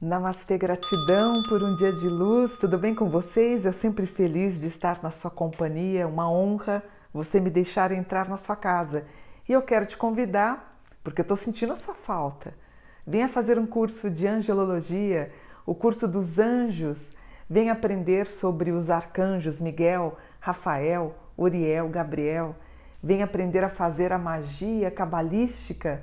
Namastê, gratidão por um dia de luz, tudo bem com vocês? Eu sempre feliz de estar na sua companhia, uma honra você me deixar entrar na sua casa. E eu quero te convidar, porque eu estou sentindo a sua falta. Venha fazer um curso de angelologia, o curso dos anjos Vem aprender sobre os arcanjos Miguel, Rafael, Uriel, Gabriel. Vem aprender a fazer a magia cabalística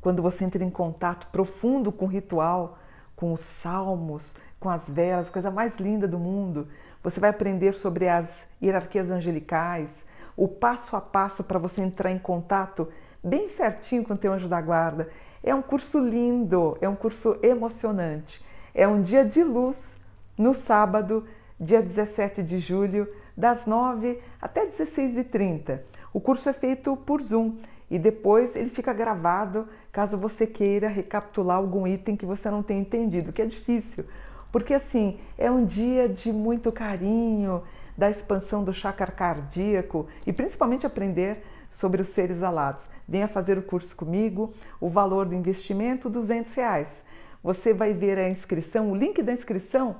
quando você entra em contato profundo com o ritual, com os salmos, com as velas, coisa mais linda do mundo. Você vai aprender sobre as hierarquias angelicais, o passo a passo para você entrar em contato bem certinho com o teu anjo da guarda. É um curso lindo, é um curso emocionante, é um dia de luz no sábado, dia 17 de julho, das 9 até 16h30. O curso é feito por Zoom e depois ele fica gravado caso você queira recapitular algum item que você não tenha entendido, que é difícil, porque assim é um dia de muito carinho, da expansão do chakra cardíaco e principalmente aprender sobre os seres alados. Venha fazer o curso comigo. O valor do investimento R$ 200. Reais. Você vai ver a inscrição, o link da inscrição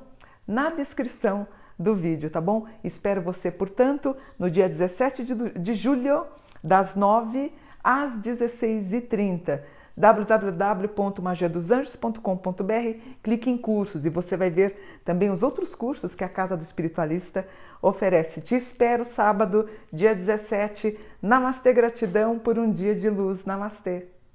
na descrição do vídeo, tá bom? Espero você, portanto, no dia 17 de, de julho, das 9 às 16h30 www.magiadosanjos.com.br, clique em cursos e você vai ver também os outros cursos que a Casa do Espiritualista oferece. Te espero sábado, dia 17. Namastê, gratidão por um dia de luz. Namastê.